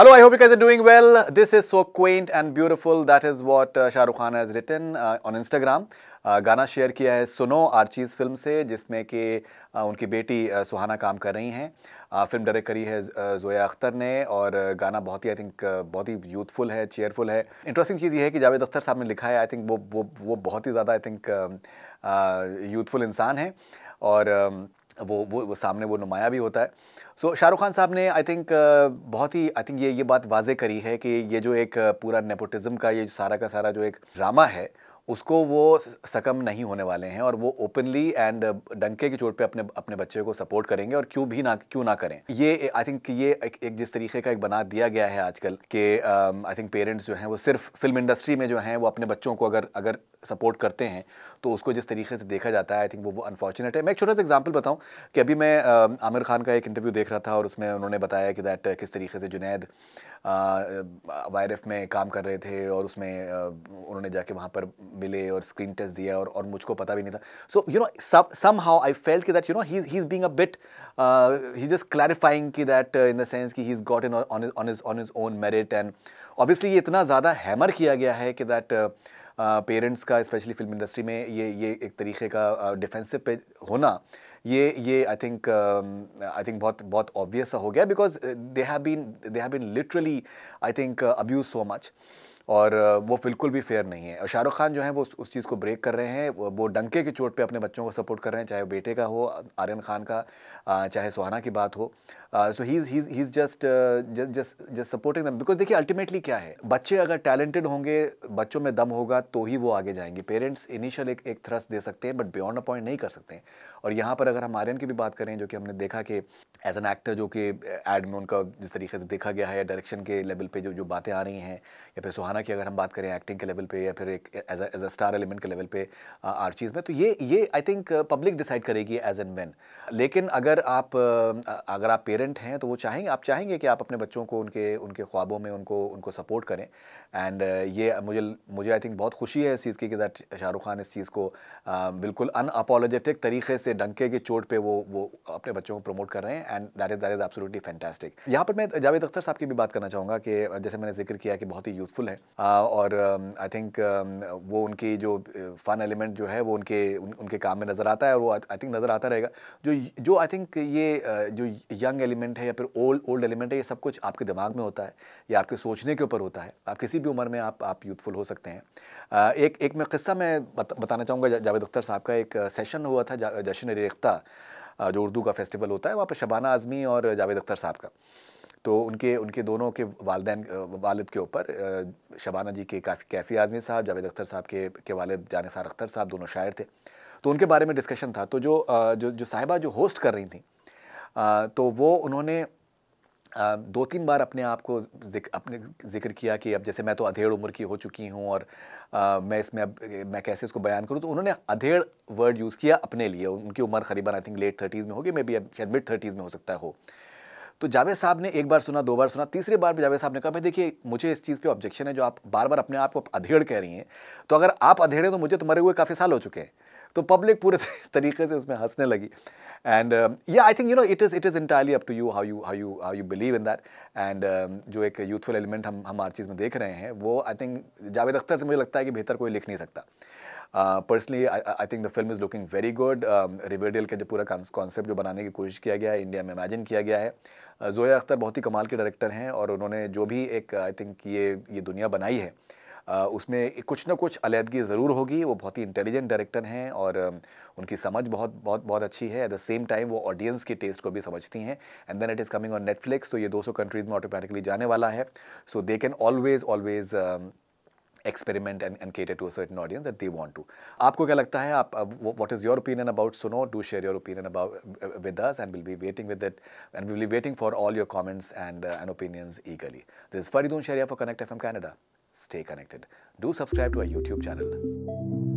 Hello, I hope you guys are doing well. This is so quaint and beautiful. That is what uh, Shah Rukh Khan has written uh, on Instagram. Uh, गाना share किया है सुनो Archies film से जिसमें कि uh, उनकी बेटी uh, सुहाना काम कर रही हैं फिल्म uh, डायरेक्ट करी है जोया अख्तर ने और गाना बहुत ही आई थिंक बहुत ही यूथफुल है चेयरफुल है इंटरेस्टिंग चीज़ ये है कि जावेद अख्तर साहब ने लिखा है आई थिंक वो वो वो बहुत ही ज़्यादा आई थिंक यूथफुल इंसान है और um, वो वो वो सामने वो नुमाया भी होता है सो so, शाहरुख खान साहब ने आई थिंक uh, बहुत ही आई थिंक ये ये बात वाजे करी है कि ये जो एक uh, पूरा नेपोटिज़म का ये सारा का सारा जो एक ड्रामा है उसको वो सकम नहीं होने वाले हैं और वो ओपनली एंड uh, डंके की चोट पे अपने अपने बच्चे को सपोर्ट करेंगे और क्यों भी ना क्यों ना करें ये आई थिंक ये एक, एक जिस तरीके का एक बना दिया गया है आजकल कि आई थिंक पेरेंट्स जो हैं वो सिर्फ फिल्म इंडस्ट्री में जो हैं वो अपने बच्चों को अगर अगर सपोर्ट करते हैं तो उसको जिस तरीके से देखा जाता है आई थिंक वो वो अनफॉर्चुनेट है मैं एक छोटा सा एग्जाम्पल बताऊँ कि अभी मैं um, आमिर खान का एक इंटरव्यू देख रहा था और उसमें उन्होंने बताया कि दैट uh, किस तरीके से जुनेद uh, वायरफ में काम कर रहे थे और उसमें उन्होंने जाके वहाँ पर मिले और स्क्रीन टेस्ट दिया और और मुझको पता भी नहीं था so you know somehow I felt कि that you know he he is being a bit he just clarifying कि दैट इन द सेंस कि he is got in on is on is own merit and obviously ये इतना ज़्यादा hammer किया गया है कि दैट पेरेंट्स uh, uh, का स्पेशली फिल्म इंडस्ट्री में ये ये एक तरीके का डिफेंसिव uh, पे होना ये ये आई थिंक आई थिंक बहुत बहुत ऑब्वियस हो गया because they have been they have been literally I think abuse so much और वो बिल्कुल भी फेयर नहीं है और शाहरुख खान जो है वो उस चीज़ को ब्रेक कर रहे हैं वो डंके की चोट पे अपने बच्चों को सपोर्ट कर रहे हैं चाहे वो बेटे का हो आर्यन खान का चाहे सुहाना की बात हो so he he is just just just supporting them because देखिए अल्टीमेटली क्या है बच्चे अगर टैलेंटेड होंगे बच्चों में दम होगा तो ही वो आगे जाएंगे पेरेंट्स इनिशियल एक एक थ्रस्ट दे सकते हैं बट बियॉन्ड अ पॉइंट नहीं कर सकते हैं और यहाँ पर अगर हम आर्यन की भी बात करें जो कि हमने देखा कि एज एन एक्टर जो कि एड में उनका जिस तरीके से देखा गया है या डायरेक्शन के लेवल पर जो जो बातें आ रही हैं या फिर सुहाना ना कि अगर हम बात करें एक्टिंग के लेवल पे या फिर एक एज अ स्टार एलिमेंट के लेवल पे आर चीज़ में तो ये ये आई थिंक पब्लिक डिसाइड करेगी एज एन मैन लेकिन अगर आप uh, अगर आप पेरेंट हैं तो वो चाहेंगे आप चाहेंगे कि आप अपने बच्चों को उनके उनके ख्वाबों में उनको उनको सपोर्ट करें एंड uh, ये मुझे मुझे आई थिंक बहुत खुशी है इस चीज़ की कि दैट शाहरुख खान इस चीज़ को बिल्कुल अन अपोलोजेटिक तरीके से डंके की चोट पे वो वो अपने बच्चों को प्रमोट कर रहे हैं and that is that is absolutely fantastic यहाँ पर मैं जावेद अख्तर साहब की भी बात करना चाहूँगा कि जैसे मैंने जिक्र किया कि बहुत ही यूथफुल है और आई थिंक वो उनकी जो फन एलिमेंट जो है वो उनके उन, उनके काम में नज़र आता है और वो आई थिंक नज़र आता रहेगा जो जो आई थिंक ये जो यंग एलिमेंट है या फिर ओल्ड ओल्ड एलिमेंट है ये सब कुछ आपके दिमाग में होता है या आपके सोचने के ऊपर होता है आप किसी भी उम्र में आप आप यूथफुल हो सकते हैं एक एक मैं किस्सा मैं बत, बताना चाहूँगा जावेद अख्तर साहब का एक सेशन हुआ था जश्न रेख्ता जो उर्दू का फेस्टिवल होता है वहाँ पर शबाना आज़मी और जावेद अख्तर साहब का तो उनके उनके दोनों के वालदेन वालद के ऊपर शबाना जी के काफ़ी कैफ़ी आज़मी साहब जावेद अख्तर साहब के के वालद जानसार अख्तर साहब दोनों शायर थे तो उनके बारे में डिस्कशन था तो जो जो जो साहिबा जो होस्ट कर रही थी तो वो उन्होंने दो तीन बार अपने आप को जिक, अपने जिक्र किया कि अब जैसे मैं तो अधेड़ उम्र की हो चुकी हूँ और मैं इसमें अब मैं कैसे इसको बयान करूँ तो उन्होंने अधेड़ वर्ड यूज़ किया अपने लिए उनकी उम्र करीबन आई थिंक लेट थर्टीज़ में होगी मे बी अब शायद मिड थर्टीज़ में हो सकता है हो तो जावेद साहब ने एक बार सुना दो बार सुना तीसरे बार भी जावेद साहब ने कहा भाई देखिए मुझे इस चीज़ पे ऑब्जेक्शन है जो आप बार बार अपने आप को अधेड़ कह रही हैं तो अगर आप अधेड़ हैं तो मुझे तो मरे हुए काफ़ी साल हो चुके हैं तो पब्लिक पूरे तरीके से उसमें हंसने लगी and yeah I think you know it is it is entirely up to you how you how you how you believe in that and जो एक यूथफुल एलिमेंट हम हम हर चीज़ में देख रहे हैं वो आई थिंक जावेद अख्तर से मुझे लगता है कि बेहतर कोई लिख नहीं सकता personally I think the film is looking very good रिवेडियल का जो पूरा कॉन्सेप्ट जो बनाने की कोशिश किया गया है इंडिया में इमेजिन किया गया है जोया uh, अख्तर बहुत ही कमाल के डायरेक्टर हैं और उन्होंने जो भी एक आई थिंक ये ये दुनिया बनाई है uh, उसमें कुछ ना कुछ अलीहदगी ज़रूर होगी वो बहुत ही इंटेलिजेंट डायरेक्टर हैं और um, उनकी समझ बहुत बहुत बहुत अच्छी है एट द सेम टाइम वो ऑडियंस के टेस्ट को भी समझती हैं and then it is coming on Netflix तो ये 200 कंट्रीज़ में ऑटोमेटिकली जाने वाला है so they can always always experiment and, and cater to a certain audience that they want to. आपको क्या लगता है आप what is your opinion about Suno? Do share your opinion about uh, with us and we'll be waiting with it and we'll be waiting for all your comments and, uh, and opinions eagerly. This is Faridun Sharia for Connect FM Canada. Stay connected. Do subscribe to our YouTube channel.